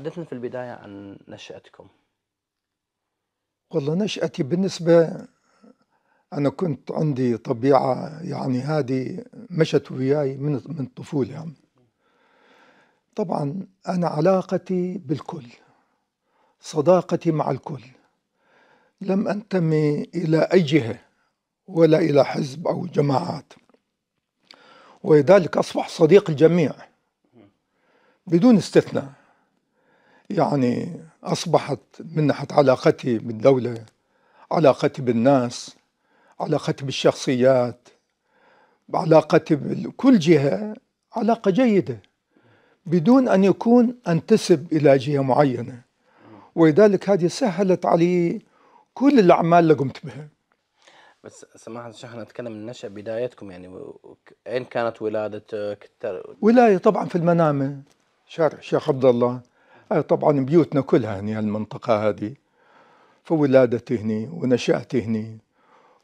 حدثنا في البداية عن نشأتكم والله نشأتي بالنسبة أنا كنت عندي طبيعة يعني هذه مشت وياي من من الطفولة يعني. طبعا أنا علاقتي بالكل صداقتي مع الكل لم أنتمي إلى أي جهة ولا إلى حزب أو جماعات ولذلك أصبح صديق الجميع بدون استثناء يعني أصبحت من ناحية علاقتي بالدولة علاقتي بالناس علاقتي بالشخصيات علاقتي بكل جهة علاقة جيدة بدون أن يكون أنتسب إلى جهة معينة ولذلك هذه سهلت علي كل الأعمال اللي قمت بها بس سماحة الشيخ نتكلم من نشأ بدايتكم يعني أين كانت ولادتك؟ ولاية طبعا في المنامة شارع الشيخ عبد الله آه، طبعا بيوتنا كلها هني هالمنطقة هذه فولادتي هني ونشأتي هني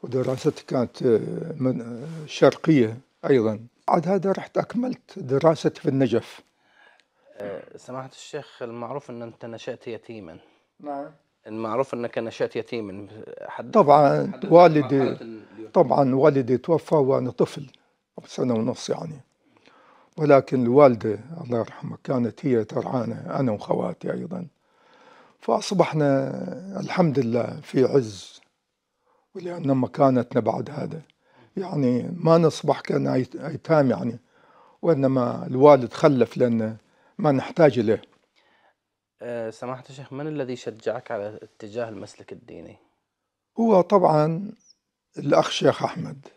ودراستي كانت آه، من آه، شرقية أيضا بعد هذا رحت أكملت دراستي في النجف سماحة الشيخ المعروف أن أنت نشأت يتيما نعم المعروف أنك نشأت يتيما حد طبعا حد والدي طبعا والدي توفى وأنا طفل سنة ونص يعني ولكن الوالدة الله يرحمها كانت هي ترعانا أنا وخواتي أيضا فأصبحنا الحمد لله في عز ولأن مكانتنا بعد هذا يعني ما نصبح كان أيتام يعني وإنما الوالد خلف لأن ما نحتاج له أه سماحة الشيخ من الذي شجعك على اتجاه المسلك الديني؟ هو طبعا الأخ شيخ أحمد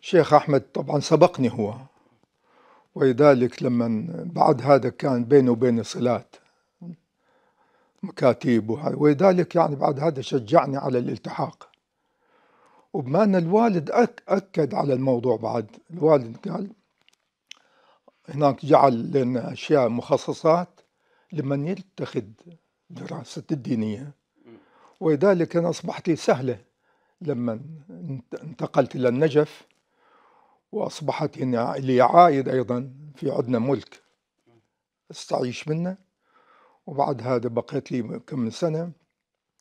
شيخ أحمد طبعا سبقني هو ولذلك لما بعد هذا كان بينه وبين صلات مكاتيب وهذا ولذلك يعني بعد هذا شجعني على الالتحاق وبما أن الوالد أكد على الموضوع بعد الوالد قال هناك جعل لنا أشياء مخصصات لمن يتخذ دراسة الدينية ولذلك أنا أصبحت سهلة لما انتقلت إلى النجف وأصبحت يعني لي عائد أيضا في عندنا ملك استعيش منه وبعد هذا بقيت لي كم من سنة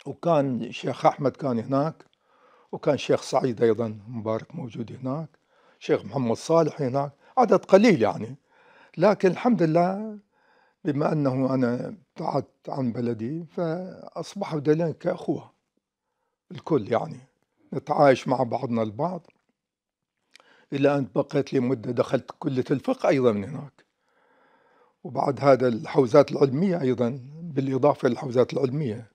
وكان الشيخ أحمد كان هناك وكان الشيخ سعيد أيضا مبارك موجود هناك شيخ محمد صالح هناك عدد قليل يعني لكن الحمد لله بما أنه أنا بعدت عن بلدي فأصبحوا دليل كأخوة الكل يعني نتعايش مع بعضنا البعض إلى أن بقيت لي مدة دخلت كلية الفقه أيضا من هناك وبعد هذا الحوزات العلمية أيضا بالإضافة للحوزات العلمية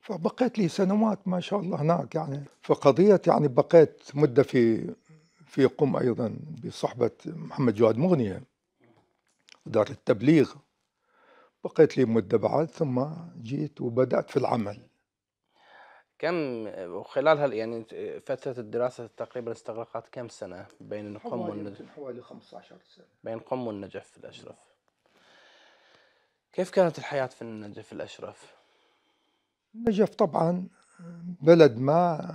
فبقيت لي سنوات ما شاء الله هناك يعني فقضية يعني بقيت مدة في في قم أيضا بصحبة محمد جواد مغنية دار التبليغ بقيت لي مدة بعد ثم جيت وبدأت في العمل كم وخلال يعني فترة الدراسة تقريبا استغرقت كم سنة بين قم والنجف؟ حوالي 15 سنة بين قم والنجف في الأشرف. كيف كانت الحياة في النجف في الأشرف؟ النجف طبعا بلد ما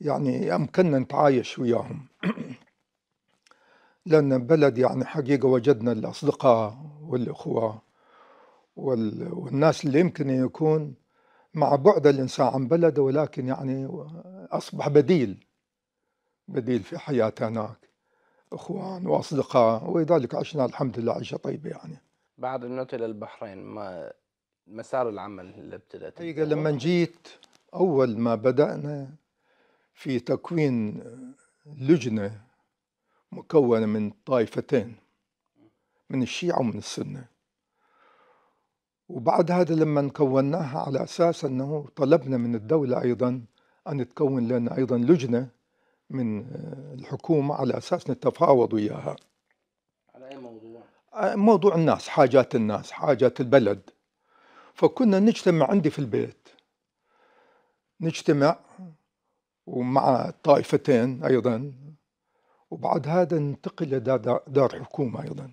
يعني أمكننا نتعايش وياهم لأن بلد يعني حقيقة وجدنا الأصدقاء والإخوة والناس اللي يمكن يكون مع بعد الإنسان عن بلده ولكن يعني أصبح بديل بديل في حياته هناك اخوان واصدقاء ولذلك عشنا الحمد لله عيشه طيبه يعني. بعد النقل إلى البحرين ما مسار العمل اللي ابتدأت حقيقه طيب، لما جيت اول ما بدانا في تكوين لجنه مكونه من طائفتين من الشيعه ومن السنه. وبعد هذا لما كوناها على أساس أنه طلبنا من الدولة أيضا أن تكون لنا أيضا لجنة من آه، الحكومة على أساس نتفاوض وياها على أي موضوع؟ آه، موضوع الناس حاجات الناس حاجات البلد فكنا نجتمع عندي في البيت نجتمع ومع طائفتين أيضا وبعد هذا ننتقل لدار حكومة أيضا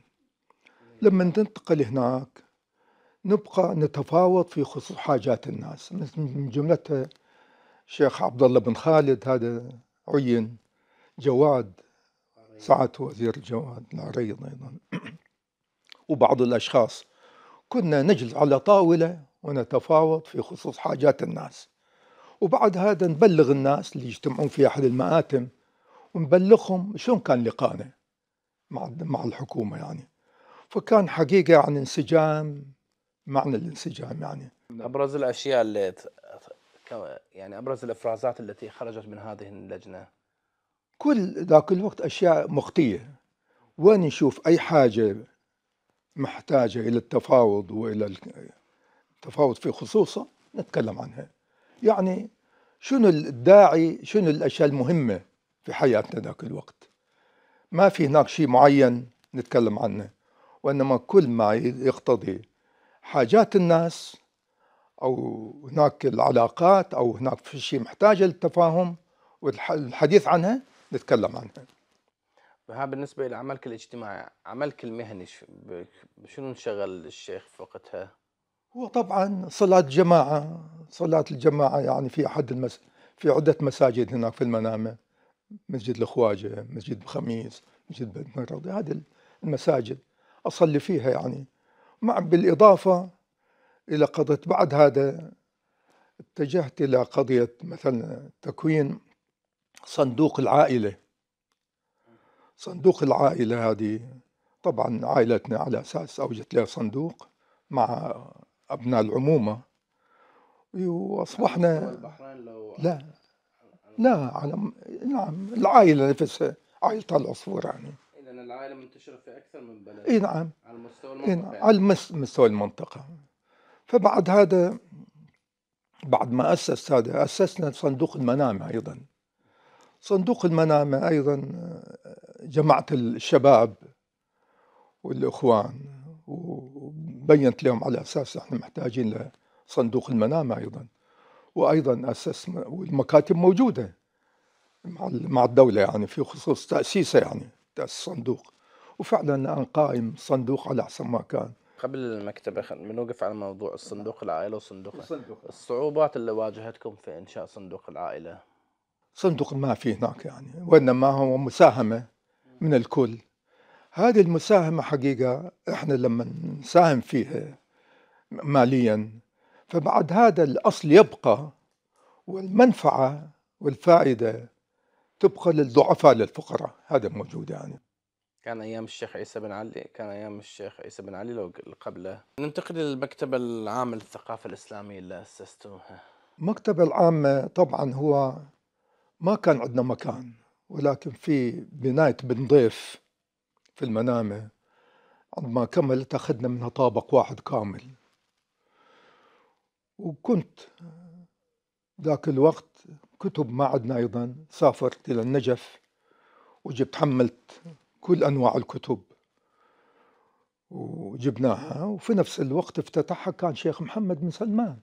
لما ننتقل هناك نبقى نتفاوض في خصوص حاجات الناس من جملتها الشيخ عبد الله بن خالد هذا عين جواد سعة وزير الجواد العريض أيضا وبعض الأشخاص كنا نجلس على طاولة ونتفاوض في خصوص حاجات الناس وبعد هذا نبلغ الناس اللي يجتمعون في أحد المآتم ونبلغهم شلون كان لقائنا مع مع الحكومة يعني فكان حقيقة عن يعني انسجام معنى الانسجام يعني ابرز الاشياء اللي يعني ابرز الافرازات التي خرجت من هذه اللجنه كل ذاك الوقت اشياء مخطيه وين نشوف اي حاجه محتاجه الى التفاوض والى التفاوض في خصوصه نتكلم عنها يعني شنو الداعي شنو الاشياء المهمه في حياتنا ذاك الوقت ما في هناك شيء معين نتكلم عنه وانما كل ما يقتضي حاجات الناس أو هناك العلاقات أو هناك في شيء محتاجة للتفاهم والحديث عنها نتكلم عنها ها بالنسبة لعملك الاجتماعي عملك المهني شنو انشغل الشيخ في وقتها؟ هو طبعا صلاة جماعة صلاة الجماعة يعني في أحد المس... في عدة مساجد هناك في المنامة مسجد الخواجة مسجد بخميس مسجد بنت هذه المساجد أصلي فيها يعني مع بالإضافة إلى قضية بعد هذا اتجهت إلى قضية مثلا تكوين صندوق العائلة صندوق العائلة هذه طبعا عائلتنا على أساس أوجدت لها صندوق مع أبناء العمومة وأصبحنا لا لا على نعم العائلة نفسها عائلة العصفور يعني العائله منتشره في اكثر من بلد اي نعم على مستوى نعم. المنطقه على نعم. يعني. على مستوى المنطقه فبعد هذا بعد ما اسس هذا اسسنا صندوق المنامه ايضا صندوق المنامه ايضا آه، جمعت الشباب والاخوان وبينت لهم على اساس احنا محتاجين لصندوق المنامه ايضا وايضا اسس والمكاتب موجوده مع الدوله يعني في خصوص تاسيسه يعني تاع الصندوق وفعلا ان قائم صندوق على احسن ما كان قبل المكتبة بنوقف على موضوع الصندوق العائلة وصندوق الصندوق. الصعوبات اللي واجهتكم في إنشاء صندوق العائلة صندوق ما في هناك يعني وإنما هو مساهمة من الكل هذه المساهمة حقيقة إحنا لما نساهم فيها ماليا فبعد هذا الأصل يبقى والمنفعة والفائدة تبقى للضعفاء للفقراء هذا موجود يعني كان ايام الشيخ عيسى بن علي كان ايام الشيخ عيسى بن علي لو قبله ننتقل للمكتبه العامه للثقافه الاسلاميه اللي اسستوها المكتبه العامه طبعا هو ما كان عندنا مكان ولكن في بنايه بن ضيف في المنامه عندما كملت اخذنا منها طابق واحد كامل وكنت ذاك الوقت كتب ما عدنا أيضا سافرت إلى النجف وجبت حملت كل أنواع الكتب وجبناها وفي نفس الوقت افتتحها كان شيخ محمد بن سلمان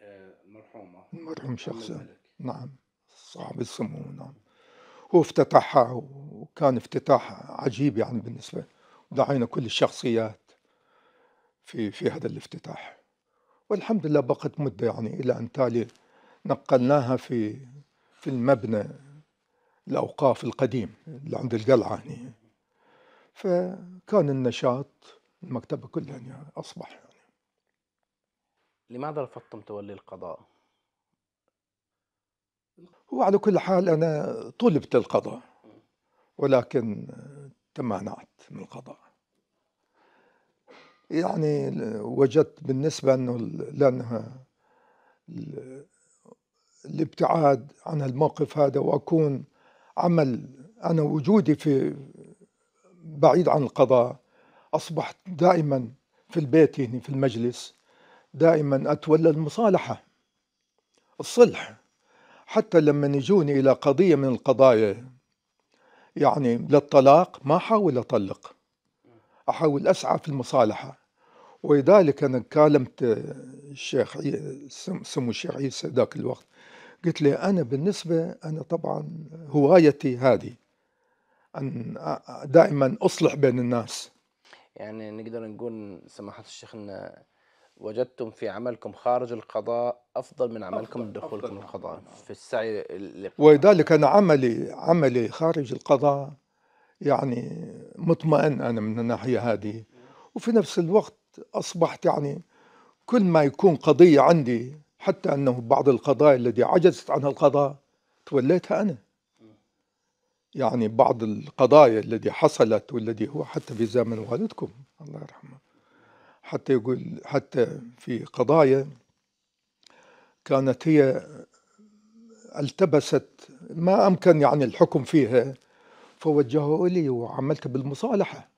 آه، مرحومة المرحوم شخصا نعم صاحب السمو نعم هو افتتحها وكان افتتاح عجيب يعني بالنسبة دعينا كل الشخصيات في في هذا الافتتاح والحمد لله بقت مدة يعني إلى أن تالي نقلناها في في المبنى الأوقاف القديم اللي عند القلعة هنا فكان النشاط المكتبة كلها يعني أصبح يعني لماذا رفضتم تولي القضاء؟ هو على كل حال أنا طلبت القضاء ولكن تمانعت من القضاء يعني وجدت بالنسبة أنه لأنها الابتعاد عن الموقف هذا واكون عمل انا وجودي في بعيد عن القضاء اصبحت دائما في البيت هنا في المجلس دائما اتولى المصالحه الصلح حتى لما يجوني الى قضيه من القضايا يعني للطلاق ما احاول اطلق احاول اسعى في المصالحه ولذلك انا كلمت الشيخ سمو الشيخ عيسى ذاك الوقت قلت لي أنا بالنسبة أنا طبعا هوايتي هذه أن دائما أصلح بين الناس يعني نقدر نقول سماحة الشيخ أن وجدتم في عملكم خارج القضاء أفضل من عملكم أفضل دخولكم أفضل القضاء في السعي ولذلك أنا عملي عملي خارج القضاء يعني مطمئن أنا من الناحية هذه وفي نفس الوقت أصبحت يعني كل ما يكون قضية عندي حتى أنه بعض القضايا التي عجزت عنها القضاء توليتها أنا يعني بعض القضايا التي حصلت والذي هو حتى في زمن والدكم الله يرحمه حتى يقول حتى في قضايا كانت هي التبست ما أمكن يعني الحكم فيها فوجهوا لي وعملت بالمصالحة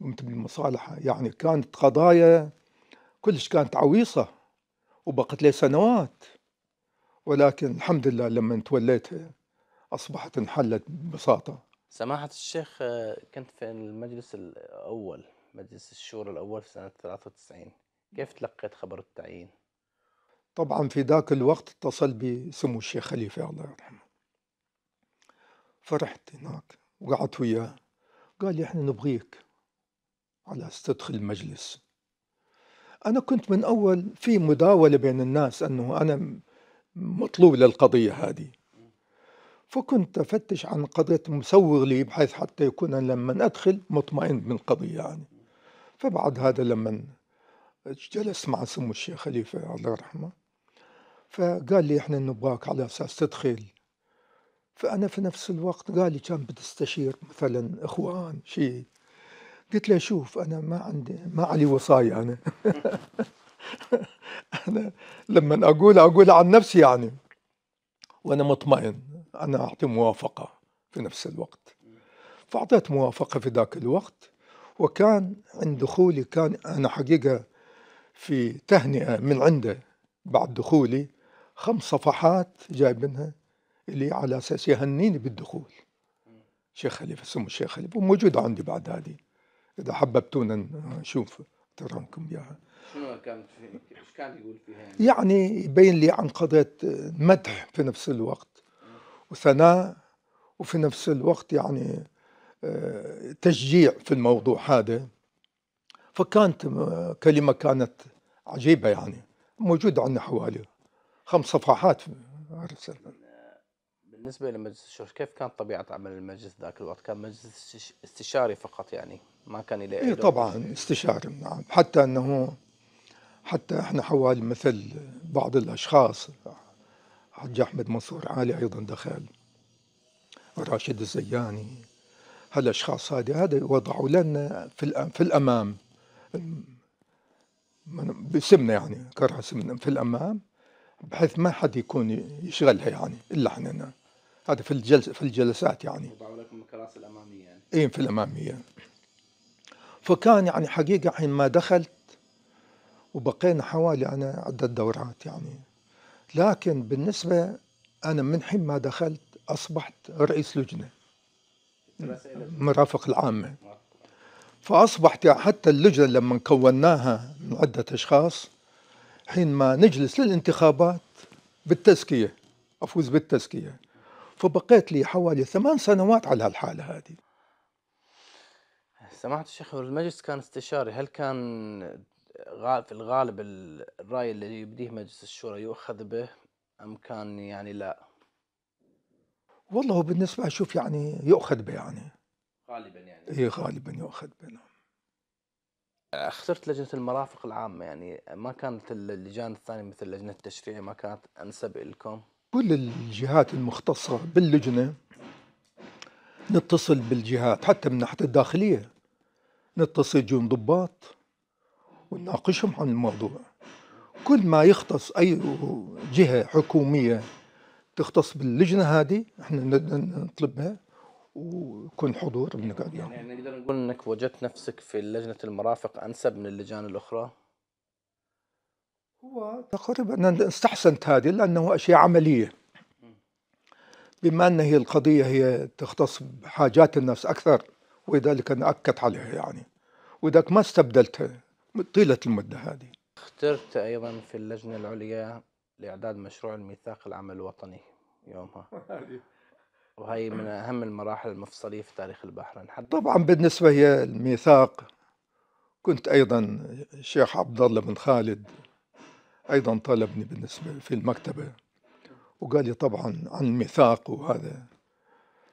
قمت بالمصالحة يعني كانت قضايا كلش كانت عويصة وبقت لي سنوات ولكن الحمد لله لما توليت أصبحت انحلت ببساطة سماحة الشيخ كنت في المجلس الأول مجلس الشورى الأول في سنة 93 كيف تلقيت خبر التعيين؟ طبعا في ذاك الوقت اتصل بي سمو الشيخ خليفة الله يرحمه فرحت هناك وقعدت وياه قال لي احنا نبغيك على استدخل تدخل المجلس أنا كنت من أول في مداولة بين الناس أنه أنا مطلوب للقضية هذه فكنت أفتش عن قضية مسوغ لي بحيث حتى يكون لما أدخل مطمئن من القضية يعني فبعد هذا لما جلست مع سمو الشيخ خليفة الله يرحمه فقال لي احنا نبغاك على اساس تدخل فانا في نفس الوقت قال لي كان بتستشير مثلا اخوان شيء قلت له شوف انا ما عندي ما علي وصايا انا انا لما اقول اقول عن نفسي يعني وانا مطمئن انا اعطي موافقه في نفس الوقت فاعطيت موافقه في ذاك الوقت وكان عند دخولي كان انا حقيقه في تهنئه من عنده بعد دخولي خمس صفحات جايب منها اللي على اساس يهنيني بالدخول شيخ خليفه سمو الشيخ خليفه وموجوده عندي بعد هذه إذا حببتونا نشوف ترانكم بها شنو كانت ايش كان يقول فيها يعني؟ يبين لي عن قضية مدح في نفس الوقت وثناء وفي نفس الوقت يعني آه، تشجيع في الموضوع هذا فكانت آه، كلمة كانت عجيبة يعني موجود عندنا حوالي خمس صفحات أرسل بالنسبة لمجلس الشورى كيف كانت طبيعة عمل المجلس ذاك الوقت؟ كان مجلس استشاري فقط يعني؟ ما كان له إيه طبعا استشاري نعم حتى أنه حتى احنا حوالي مثل بعض الأشخاص حج أحمد منصور عالي أيضا دخل راشد الزياني هالأشخاص هذه هذا وضعوا لنا في في الأمام باسمنا يعني كره اسمنا في الأمام بحيث ما حد يكون يشغلها يعني إلا احنا هذا في الجلس في الجلسات يعني وضعوا لكم الكراسي الأمامية يعني. إيه في الأمامية فكان يعني حقيقة حين ما دخلت وبقينا حوالي أنا عدة دورات يعني لكن بالنسبة أنا من حين ما دخلت أصبحت رئيس لجنة مرافق العامة فأصبحت يعني حتى اللجنة لما كوناها من عدة أشخاص حينما نجلس للانتخابات بالتزكية أفوز بالتزكية فبقيت لي حوالي ثمان سنوات على الحالة هذه سماحة الشيخ المجلس كان استشاري هل كان في الغالب الرأي اللي يبديه مجلس الشورى يؤخذ به أم كان يعني لا والله بالنسبة أشوف يعني يؤخذ به يعني غالبا يعني إيه غالبا يؤخذ به نعم اخترت لجنة المرافق العامة يعني ما كانت اللجان الثانية مثل اللجنة التشريعية ما كانت أنسب لكم كل الجهات المختصة باللجنة نتصل بالجهات حتى من ناحية الداخلية نتصل جون ضباط ونناقشهم عن الموضوع كل ما يختص أي جهة حكومية تختص باللجنة هذه احنا نطلبها ويكون حضور من قاعد يعني نقدر نقول انك وجدت نفسك في لجنة المرافق انسب من اللجان الاخرى؟ هو تقريبا انا استحسنت هذه لانه اشياء عملية بما ان هي القضية هي تختص بحاجات الناس اكثر وذلك انا اكدت عليها يعني وذاك ما استبدلتها طيلة المدة هذه اخترت أيضا في اللجنة العليا لإعداد مشروع الميثاق العمل الوطني يومها وهي من أهم المراحل المفصلية في تاريخ البحرين حتى طبعا بالنسبة هي الميثاق كنت أيضا الشيخ عبد الله بن خالد أيضا طلبني بالنسبة في المكتبة وقال لي طبعا عن الميثاق وهذا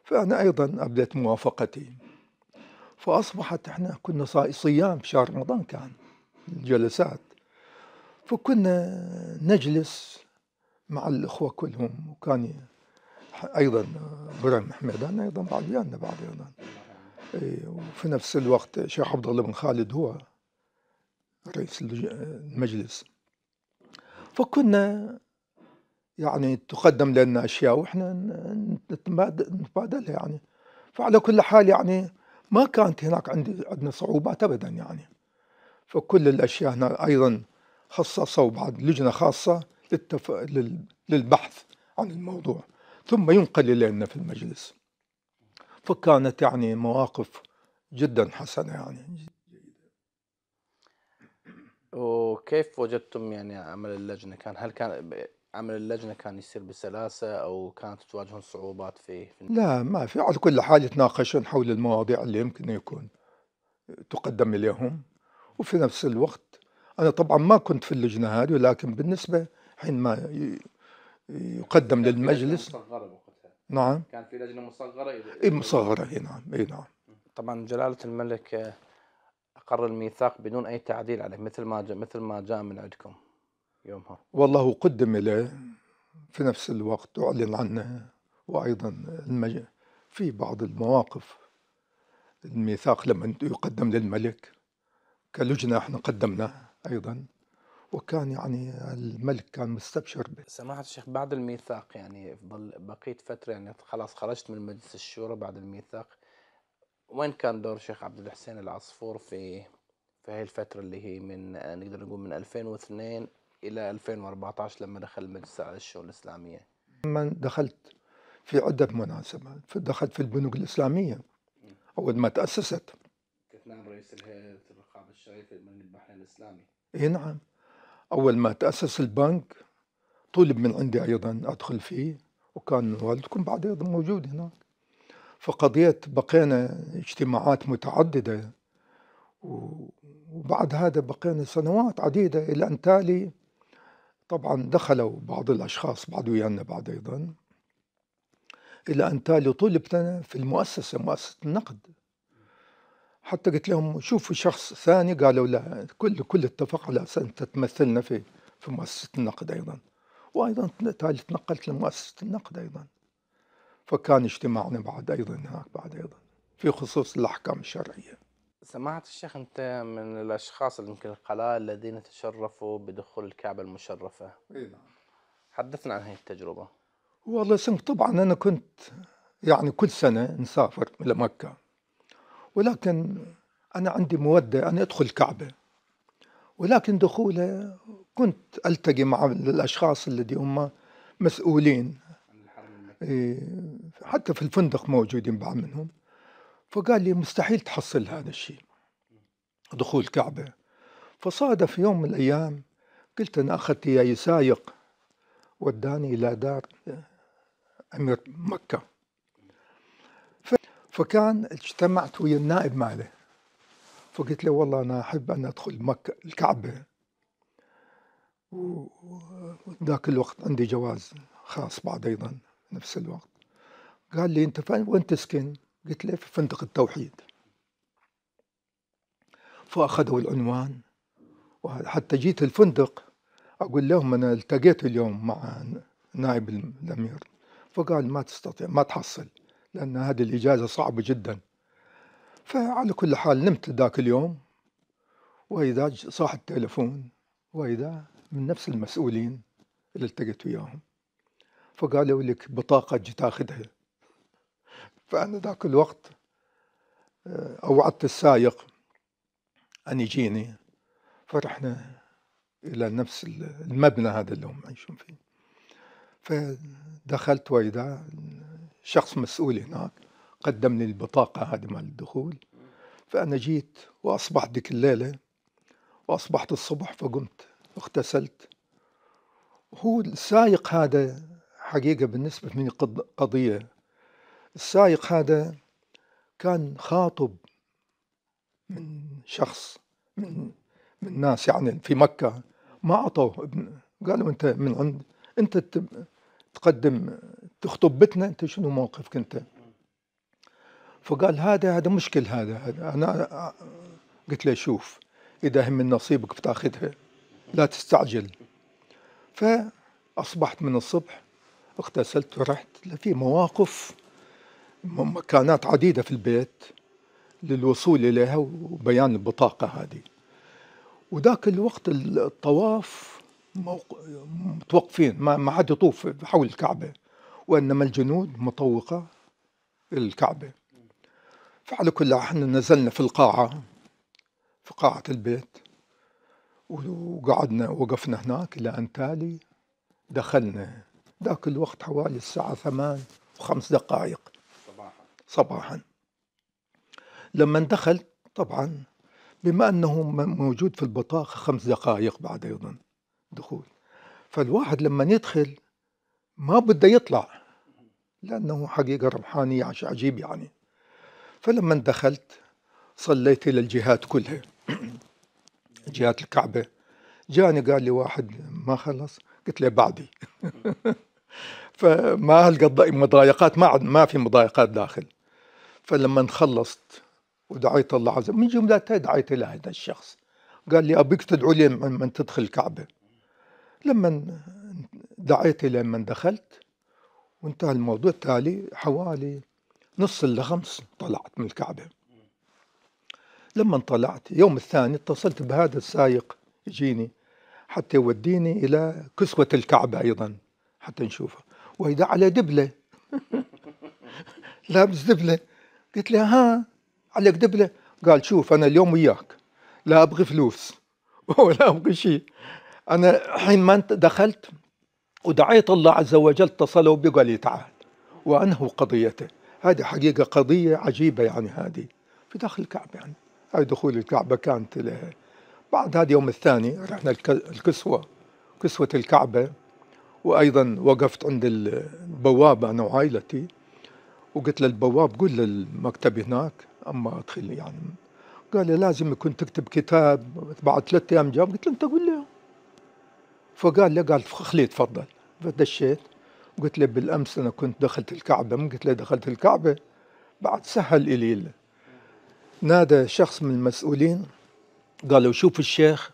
فأنا أيضا ابديت موافقتي فأصبحت احنا كنا صيام في شهر رمضان كان الجلسات فكنا نجلس مع الأخوة كلهم وكان أيضا برهم حميدان أيضا بعد ويانا بعد أيضا وفي نفس الوقت شيخ عبد الله بن خالد هو رئيس المجلس فكنا يعني تقدم لنا أشياء وإحنا نتبادلها يعني فعلى كل حال يعني ما كانت هناك عندي عندنا صعوبات ابدا يعني فكل الاشياء هنا ايضا خصصوا بعد لجنه خاصه للتف... لل... للبحث عن الموضوع ثم ينقل الينا في المجلس فكانت يعني مواقف جدا حسنه يعني وكيف وجدتم يعني عمل اللجنه كان هل كان عمل اللجنه كان يصير بسلاسه او كانت تواجهون صعوبات في لا ما في على كل حال يتناقشون حول المواضيع اللي يمكن يكون تقدم اليهم وفي نفس الوقت انا طبعا ما كنت في اللجنه هذه ولكن بالنسبه حين ما يقدم للمجلس مصغره نعم كان في لجنه مصغره اي مصغره اي نعم اي نعم طبعا جلاله الملك اقر الميثاق بدون اي تعديل عليه مثل ما مثل ما جاء من عندكم والله قدم له في نفس الوقت أعلن عنه وأيضا المج... في بعض المواقف الميثاق لما يقدم للملك كلجنة احنا قدمناه أيضا وكان يعني الملك كان مستبشر به سماحة الشيخ بعد الميثاق يعني ظل بقيت فترة يعني خلاص خرجت من مجلس الشورى بعد الميثاق وين كان دور الشيخ عبد الحسين العصفور في في هاي الفترة اللي هي من نقدر نقول من 2002 الى 2014 لما دخل المجلس على الشؤون الاسلاميه لما دخلت في عده مناسبات دخلت في البنوك الاسلاميه اول ما تاسست كنت نائب رئيس الهيئه الرقابه الشرعية في البنك البحرين الاسلامي اي نعم اول ما تاسس البنك طلب من عندي ايضا ادخل فيه وكان والدكم بعد ايضا موجود هناك فقضيت بقينا اجتماعات متعدده وبعد هذا بقينا سنوات عديدة إلى أن تالي طبعا دخلوا بعض الأشخاص بعد ويانا بعد أيضا إلى أن طلبت طلبتنا في المؤسسة مؤسسة النقد حتى قلت لهم شوفوا شخص ثاني قالوا لا كل كل اتفق على أساس أنت تمثلنا في في مؤسسة النقد أيضا وأيضا تالي تنقلت لمؤسسة النقد أيضا فكان اجتماعنا بعد أيضا هناك بعد أيضا في خصوص الأحكام الشرعية سمعت الشيخ أنت من الأشخاص يمكن القلائل الذين تشرفوا بدخول الكعبة المشرفة إيه نعم حدثنا عن هذه التجربة والله يسلمك طبعا أنا كنت يعني كل سنة نسافر إلى مكة ولكن أنا عندي مودة أن أدخل الكعبة ولكن دخوله كنت ألتقي مع الأشخاص الذي هم مسؤولين حتى في الفندق موجودين بعض منهم فقال لي مستحيل تحصل هذا الشيء دخول الكعبة فصادف يوم من الأيام قلت أنا أخذت يا سايق وداني إلى دار آه، أمير مكة فكان اجتمعت ويا النائب ماله فقلت له والله أنا أحب أن أدخل مكة الكعبة وذاك الوقت عندي جواز خاص بعد أيضا نفس الوقت قال لي أنت وين تسكن؟ قلت له في فندق التوحيد فأخذوا العنوان وحتى جيت الفندق أقول لهم أنا التقيت اليوم مع نائب الأمير فقال ما تستطيع ما تحصل لأن هذه الإجازة صعبة جدا فعلى كل حال نمت ذاك اليوم وإذا صاح التلفون وإذا من نفس المسؤولين اللي التقيت وياهم فقالوا لك بطاقة تاخذها فأنا ذاك الوقت آه، أوعدت السائق أن يجيني فرحنا إلى نفس المبنى هذا اللي هم عايشين فيه فدخلت وإذا شخص مسؤول هناك قدم لي البطاقة هذه مال الدخول فأنا جيت وأصبحت ذيك الليلة وأصبحت الصبح فقمت اغتسلت هو السائق هذا حقيقة بالنسبة لي قضية السائق هذا كان خاطب من شخص من, من ناس يعني في مكة ما اعطوه ابن قالوا أنت من عند أنت تقدم تخطب بتنا أنت شنو موقفك أنت فقال هذا هذا مشكل هذا هذا أنا قلت له شوف إذا هم من نصيبك بتاخذها لا تستعجل فأصبحت من الصبح اغتسلت ورحت في مواقف مكانات عديدة في البيت للوصول إليها وبيان البطاقة هذه وذاك الوقت الطواف متوقفين ما حد يطوف حول الكعبة وإنما الجنود مطوقة الكعبة فعلى كل احنا نزلنا في القاعة في قاعة البيت وقعدنا وقفنا هناك إلى أن تالي دخلنا ذاك الوقت حوالي الساعة ثمان وخمس دقائق صباحا لما دخلت طبعا بما أنه موجود في البطاقة خمس دقائق بعد أيضا دخول فالواحد لما يدخل ما بده يطلع لأنه حقيقة ربحاني عجيب يعني فلما دخلت صليت إلى الجهات كلها جهات الكعبة جاني قال لي واحد ما خلص قلت له بعدي فما هالقد مضايقات ما ما في مضايقات داخل فلما خلصت ودعيت الله عز وجل من جملتها دعيت إلى هذا الشخص قال لي أبيك تدعو لي من تدخل الكعبة لما دعيت إلى من دخلت وانتهى الموضوع التالي حوالي نص إلا خمس طلعت من الكعبة لما طلعت يوم الثاني اتصلت بهذا السائق يجيني حتى يوديني إلى كسوة الكعبة أيضا حتى نشوفها وإذا على دبلة لابس دبلة قلت له ها عليك دبله قال شوف انا اليوم وياك لا ابغي فلوس ولا ابغي شيء انا حين ما دخلت ودعيت الله عز وجل اتصلوا بي وقال لي تعال وانهوا قضيته هذه حقيقه قضيه عجيبه يعني هذه في داخل الكعبه يعني هاي دخول الكعبه كانت لها. بعد هذا اليوم الثاني رحنا الكسوه كسوه الكعبه وايضا وقفت عند البوابه انا وعائلتي وقلت للبواب قول للمكتب هناك اما ادخل يعني قال لي لازم يكون تكتب كتاب بعد ثلاث ايام جاب قلت له انت قول له فقال لي قال خليه تفضل فدشيت قلت له بالامس انا كنت دخلت الكعبه من قلت له دخلت الكعبه بعد سهل الي نادى شخص من المسؤولين قالوا شوف الشيخ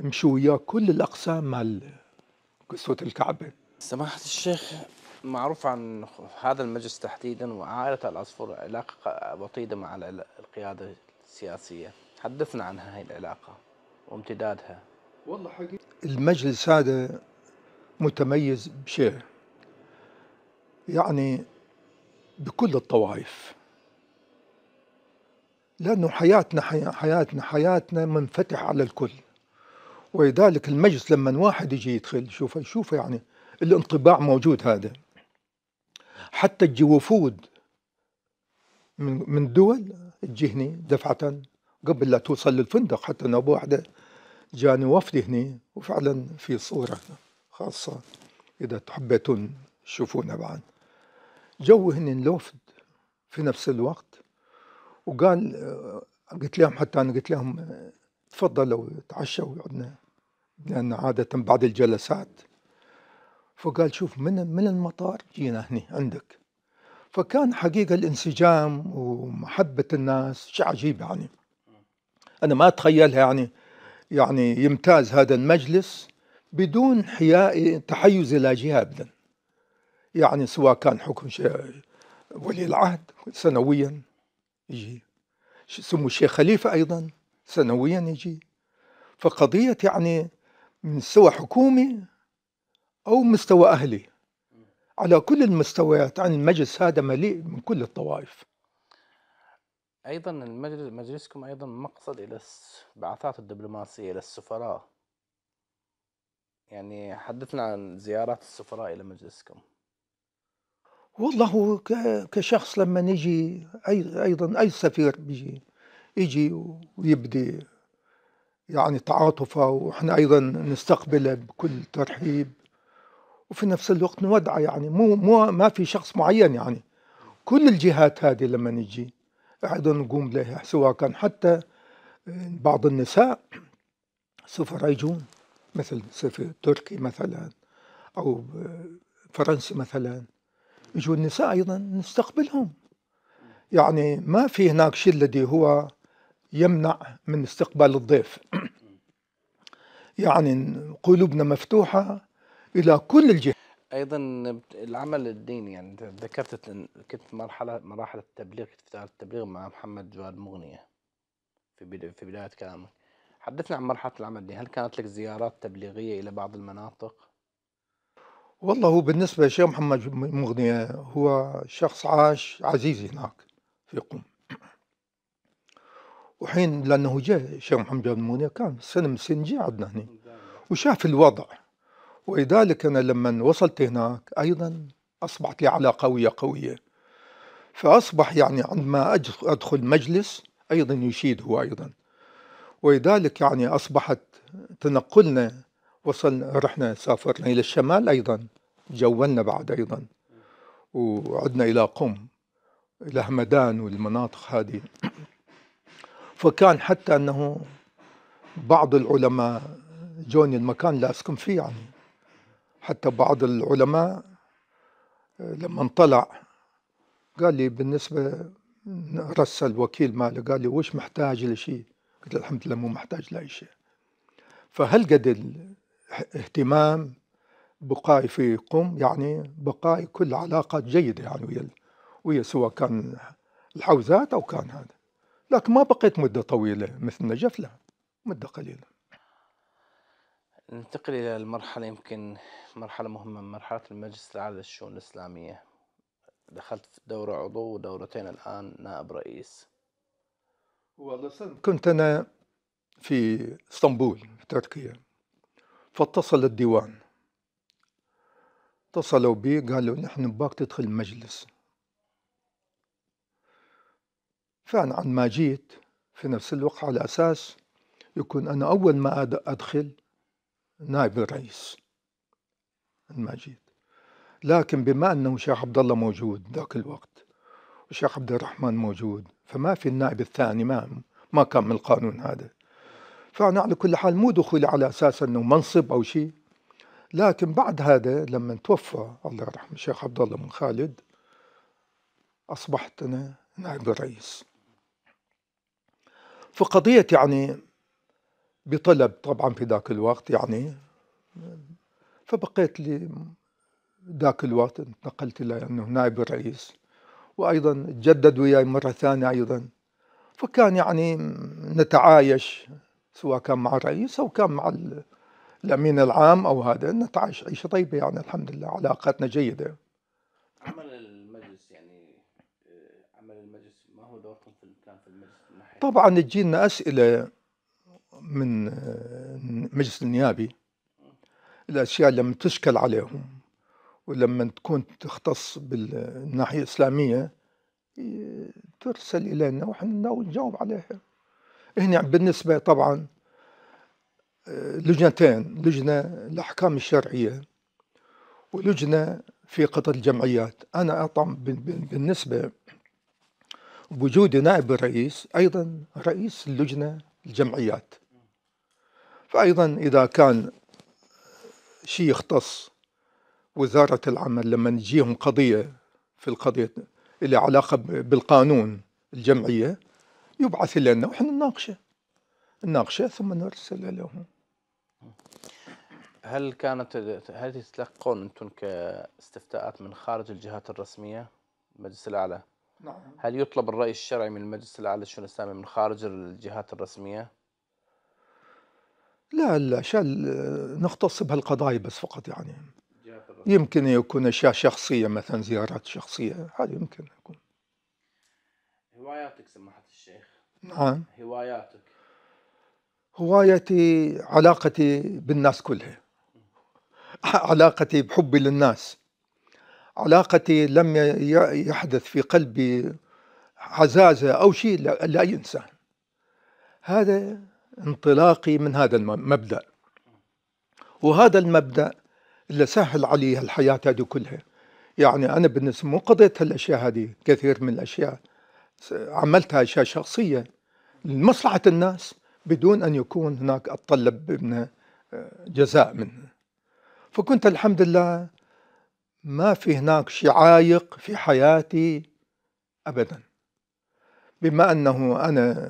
مشوا وياه كل الاقسام مال قصه الكعبه سماحه الشيخ معروف عن هذا المجلس تحديدا وعائلة العصفور علاقة وطيدة مع القيادة السياسية حدثنا عن هذه العلاقة وامتدادها والله حقيقي المجلس هذا متميز بشيء يعني بكل الطوائف لأنه حياتنا حياتنا حياتنا منفتح على الكل ولذلك المجلس لما واحد يجي يدخل شوف شوف يعني الانطباع موجود هذا حتى تجي وفود من من دول تجي هني دفعة قبل لا توصل للفندق حتى أنا بوحدة جاني وفد هني وفعلا في صورة خاصة إذا تحبيتون تشوفونها بعد جو هني الوفد في نفس الوقت وقال قلت لهم حتى أنا قلت لهم تفضلوا تعشوا عندنا لأن عادة بعد الجلسات فقال شوف من من المطار جينا هنا عندك فكان حقيقة الانسجام ومحبة الناس شيء عجيب يعني أنا ما أتخيلها يعني يعني يمتاز هذا المجلس بدون حياء تحيز إلى جهة أبدا يعني سواء كان حكم ولي العهد سنويا يجي سمو الشيخ خليفة أيضا سنويا يجي فقضية يعني من سوى حكومي أو مستوى أهلي على كل المستويات عن المجلس هذا مليء من كل الطوائف ايضا المجلس مجلسكم ايضا مقصد الى البعثات الدبلوماسيه الى السفراء يعني حدثنا عن زيارات السفراء الى مجلسكم والله كشخص لما نجي أي ايضا اي سفير بيجي يجي ويبدي يعني تعاطفه واحنا ايضا نستقبله بكل ترحيب وفي نفس الوقت نودع يعني مو مو ما في شخص معين يعني كل الجهات هذه لما نجي ايضا نقوم لها سواء كان حتى آه، بعض النساء سوف يجون مثل سيف تركي مثلا او آه، فرنسي مثلا يجون النساء ايضا نستقبلهم يعني ما في هناك شيء الذي هو يمنع من استقبال الضيف يعني قلوبنا مفتوحه الى كل الجهات ايضا العمل الديني يعني ذكرت كنت مرحله مراحل التبليغ كنت في التبليغ مع محمد جواد مغنيه في في بدايه كلامك حدثنا عن مرحله العمل الديني هل كانت لك زيارات تبليغيه الى بعض المناطق والله هو بالنسبه للشيخ محمد مغنيه هو شخص عاش عزيز هناك في قم وحين لانه جاء الشيخ محمد جواد مغنيه كان سنه من سنين جاء عندنا هنا وشاف الوضع ولذلك أنا لما وصلت هناك أيضا أصبحت لي علاقة قوية قوية فأصبح يعني عندما أدخل مجلس أيضا يشيد هو أيضا ولذلك يعني أصبحت تنقلنا وصلنا رحنا سافرنا إلى الشمال أيضا جولنا بعد أيضا وعدنا إلى قم إلى همدان والمناطق هذه فكان حتى أنه بعض العلماء جوني المكان اللي أسكن فيه يعني حتى بعض العلماء آه، لما انطلع قال لي بالنسبة رسل وكيل ماله قال لي وش محتاج لشيء قلت له الحمد لله مو محتاج لأي شيء فهل قد الاهتمام بقائي في قم يعني بقائي كل علاقة جيدة يعني ويا ويا سواء كان الحوزات أو كان هذا لكن ما بقيت مدة طويلة مثل نجف لا مدة قليلة ننتقل إلى المرحلة يمكن مرحلة مهمة من مرحلة المجلس الأعلى للشؤون الإسلامية دخلت في دورة عضو ودورتين الآن نائب رئيس والله كنت أنا في اسطنبول في تركيا فاتصل الديوان اتصلوا بي قالوا نحن باك تدخل المجلس فأنا عن ما جيت في نفس الوقت على أساس يكون أنا أول ما أدخل نائب الرئيس المجيد لكن بما انه الشيخ عبد الله موجود ذاك الوقت والشيخ عبد الرحمن موجود فما في النائب الثاني ما ما كان من القانون هذا فانا على كل حال مو دخولي على اساس انه منصب او شيء لكن بعد هذا لما توفى الله يرحمه الشيخ عبد الله بن خالد اصبحت انا نائب الرئيس فقضيه يعني بطلب طبعا في ذاك الوقت يعني فبقيت لي ذاك الوقت انتقلت إلى أنه نائب الرئيس وأيضا جدد وياي مرة ثانية أيضا فكان يعني نتعايش سواء كان مع الرئيس أو كان مع الأمين العام أو هذا نتعايش عيشة طيبة يعني الحمد لله علاقاتنا جيدة عمل المجلس يعني آه، عمل المجلس ما هو دوركم في كان في المجلس طبعا تجينا أسئلة من المجلس آه، النيابي الأشياء لما تشكل عليهم ولما تكون تختص بالناحية الإسلامية ترسل إلينا وإحنا نجاوب عليها هنا بالنسبة طبعا آه، لجنتين لجنة الأحكام الشرعية ولجنة في قطر الجمعيات أنا طبعا بالنسبة بوجود نائب الرئيس أيضا رئيس اللجنة الجمعيات فأيضا إذا كان شيء يختص وزارة العمل لما نجيهم قضية في القضية اللي علاقة بالقانون الجمعية يبعث لنا وإحنا نناقشه نناقشه ثم نرسل لهم هل كانت هل تتلقون انتم كاستفتاءات من خارج الجهات الرسميه المجلس الاعلى؟ نعم هل يطلب الراي الشرعي من المجلس الاعلى للشؤون الاسلاميه من خارج الجهات الرسميه؟ لا لا شال نختص بهالقضايا بس فقط يعني يمكن يكون أشياء شخصية مثلا زيارات شخصية هذا يمكن يكون هواياتك سماحة الشيخ نعم هواياتك هوايتي علاقتي بالناس كلها علاقتي بحبي للناس علاقتي لم يحدث في قلبي عزازة أو شيء لأي إنسان هذا انطلاقي من هذا المبدأ وهذا المبدأ اللي سهل علي الحياة هذه كلها يعني أنا بالنسبة مو قضيت هالأشياء هذه كثير من الأشياء عملتها أشياء شخصية لمصلحة الناس بدون أن يكون هناك أتطلب منها آه، جزاء منه فكنت الحمد لله ما في هناك شعايق في حياتي أبدا بما أنه أنا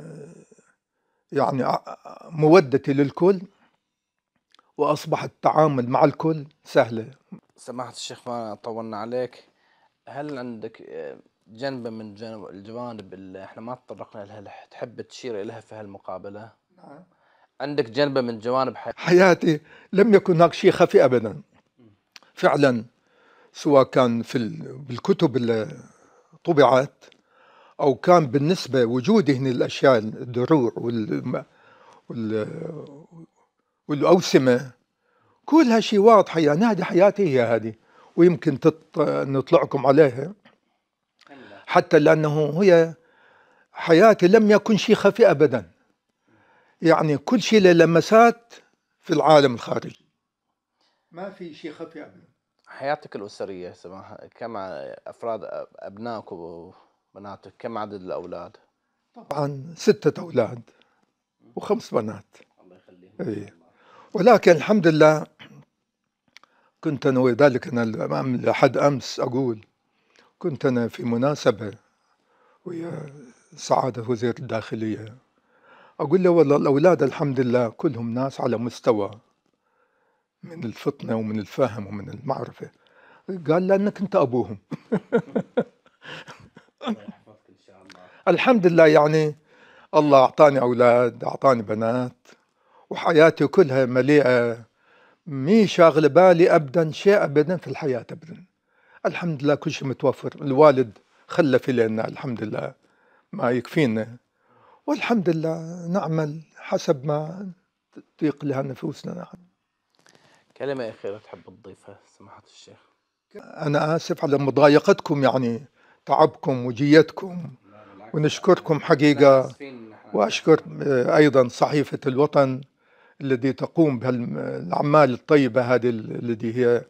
يعني آه، مودتي للكل واصبح التعامل مع الكل سهله سماحه الشيخ ما طولنا عليك هل عندك آه، جنبه من جنب الجوانب اللي احنا ما تطرقنا لها تحب تشير اليها في هالمقابله نعم عندك جنبه من جوانب حي... حياتي لم يكن هناك شيء خفي ابدا فعلا سواء كان في الكتب اللي طبعت او كان بالنسبه وجود هنا الاشياء الدروع وال وال والاوسمه كل هالشيء واضحه يعني هذه حياتي هي هذه ويمكن تط... نطلعكم عليها حتى لانه هي حياتي لم يكن شيء خفي ابدا يعني كل شيء له لمسات في العالم الخارجي ما في شيء خفي ابدا حياتك الاسريه سماحه كما افراد ابنائك و... بناتك كم عدد الاولاد؟ طبعا ستة اولاد وخمس بنات الله يخليهم إيه. ولكن الحمد لله كنت انا وذلك انا لحد امس اقول كنت انا في مناسبة ويا سعادة وزير الداخلية أقول له والله الأولاد الحمد لله كلهم ناس على مستوى من الفطنة ومن الفهم ومن المعرفة قال لأنك أنت أبوهم الحمد لله يعني الله اعطاني اولاد اعطاني بنات وحياتي كلها مليئه مي شاغل بالي ابدا شيء ابدا في الحياه ابدا الحمد لله كل شيء متوفر الوالد خلف لنا الحمد لله ما يكفينا والحمد لله نعمل حسب ما تطيق لها نفوسنا نعم كلمة أخيرة تحب تضيفها سماحة الشيخ أنا آسف على مضايقتكم يعني تعبكم وجيتكم ونشكركم حقيقة وأشكر أيضا صحيفة الوطن الذي تقوم بهالأعمال الطيبة هذه التي هي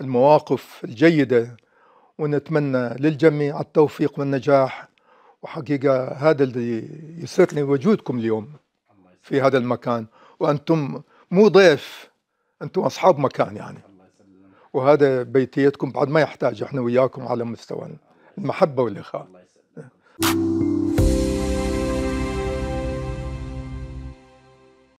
المواقف الجيدة ونتمنى للجميع التوفيق والنجاح وحقيقة هذا اللي يسرني وجودكم اليوم في هذا المكان وأنتم مو ضيف أنتم أصحاب مكان يعني وهذا بيتيتكم بعد ما يحتاج احنا وياكم على مستوى المحبه والاخاء